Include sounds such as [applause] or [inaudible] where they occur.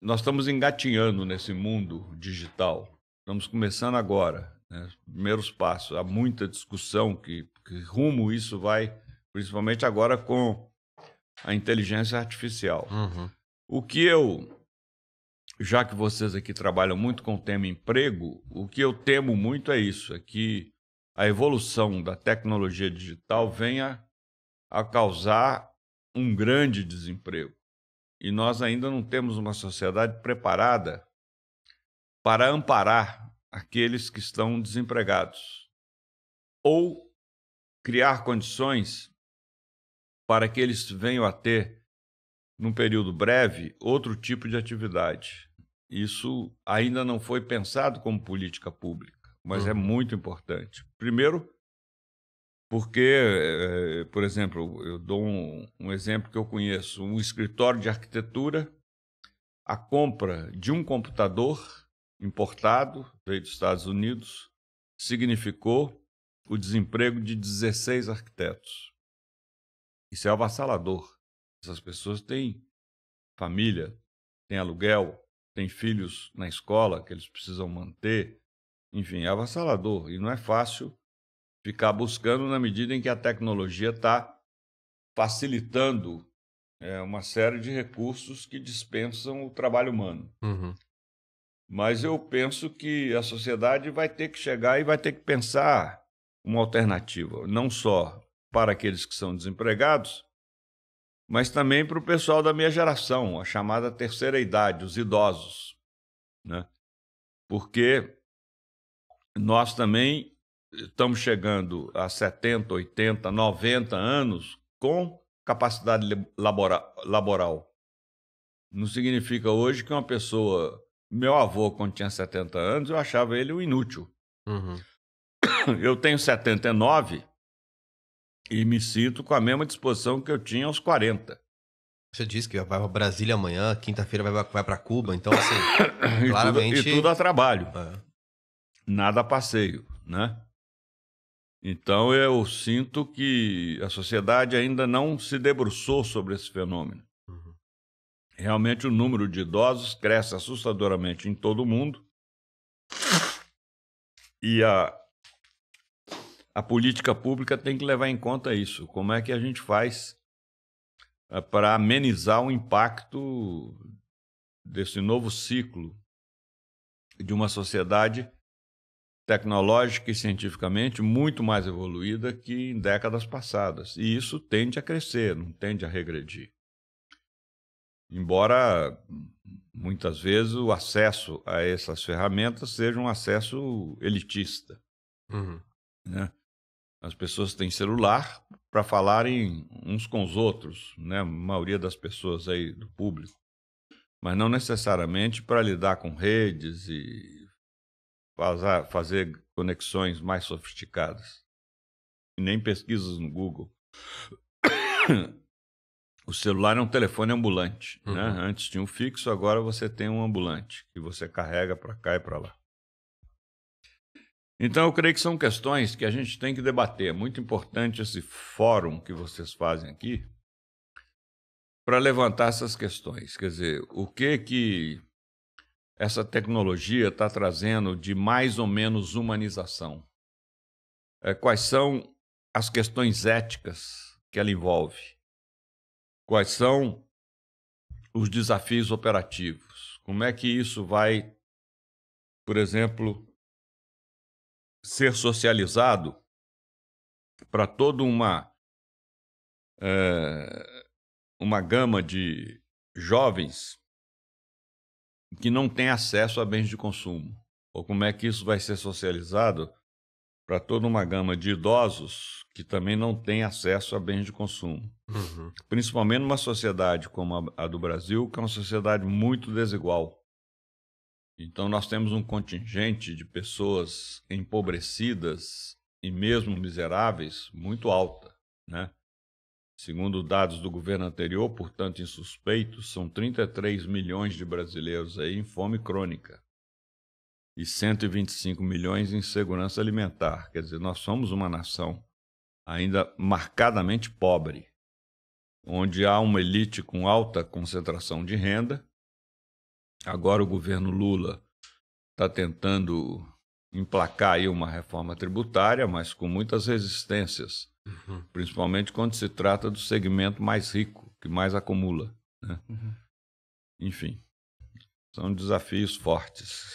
nós estamos engatinhando nesse mundo digital. Estamos começando agora, né? primeiros passos. Há muita discussão que, que rumo isso vai, principalmente agora com a inteligência artificial. Uhum. O que eu, já que vocês aqui trabalham muito com o tema emprego, o que eu temo muito é isso, é que a evolução da tecnologia digital venha a causar um grande desemprego. E nós ainda não temos uma sociedade preparada para amparar aqueles que estão desempregados ou criar condições para que eles venham a ter, num período breve, outro tipo de atividade. Isso ainda não foi pensado como política pública, mas é uhum. é muito importante. Primeiro, porque, eh, por exemplo, eu dou um, um exemplo que eu conheço: um escritório de arquitetura, a compra de um computador importado, veio dos Estados Unidos, significou o desemprego de 16 arquitetos. Isso é avassalador. Essas pessoas têm família, têm aluguel, têm filhos na escola que eles precisam manter. Enfim, é avassalador e não é fácil ficar buscando na medida em que a tecnologia está facilitando é, uma série de recursos que dispensam o trabalho humano. Uhum. Mas eu penso que a sociedade vai ter que chegar e vai ter que pensar uma alternativa, não só para aqueles que são desempregados, mas também para o pessoal da minha geração, a chamada terceira idade, os idosos. Né? Porque nós também estamos chegando a 70, 80, 90 anos com capacidade laboral. Não significa hoje que uma pessoa. Meu avô, quando tinha 70 anos, eu achava ele um inútil. Uhum. [coughs] Eu tenho 79 e me sinto com a mesma disposição que eu tinha aos 40. Você disse que vai para Brasília amanhã, quinta-feira vai, para Cuba, então assim, claramente... [coughs] e, tudo, e tudo a trabalho. É. Nada a passeio, né? Então eu sinto que a sociedade ainda não se debruçou sobre esse fenômeno. Uhum. Realmente o número de idosos cresce assustadoramente em todo o mundo e a, a política pública tem que levar em conta isso. Como é que a gente faz ah, para amenizar o impacto desse novo ciclo de uma sociedade tecnológica e cientificamente muito mais evoluída que em décadas passadas. E isso tende a crescer, não tende a regredir. Embora muitas vezes o acesso a essas ferramentas seja um acesso elitista. Uhum. Né? As pessoas têm celular para falarem uns com os outros, né? a maioria das pessoas aí do público, mas não necessariamente para lidar com redes e fazer conexões mais sofisticadas. E nem pesquisas no Google. [coughs] O celular é um telefone ambulante. Né? Uhum. Né? Antes tinha um fixo, agora você tem um ambulante que você carrega para cá e para lá. Então, eu creio que são questões que a gente tem que debater. É muito importante esse fórum que vocês fazem aqui para levantar essas questões. Quer dizer, o que que essa tecnologia está trazendo de mais ou menos humanização? É, quais são as questões éticas que ela envolve? Quais são os desafios operativos? Como é que isso vai, por exemplo, ser socializado para toda uma, é, uma gama de jovens que não tem acesso a bens de consumo? Ou como é que isso vai ser socializado para toda uma gama de idosos que também não tem acesso a bens de consumo? Uhum. Principalmente numa sociedade como a do Brasil, que é uma sociedade muito desigual. Então, nós temos um contingente de pessoas empobrecidas e mesmo miseráveis muito alta, né? Segundo dados do governo anterior, portanto, insuspeitos, são 33 milhões de brasileiros aí em fome crônica e 125 milhões em segurança alimentar. Quer dizer, nós somos uma nação ainda marcadamente pobre, onde há uma elite com alta concentração de renda. Agora o governo Lula está tentando emplacar aí uma reforma tributária, mas com muitas resistências, uhum. principalmente quando se trata do segmento mais rico, que mais acumula. Né? Uhum. Enfim, são desafios fortes.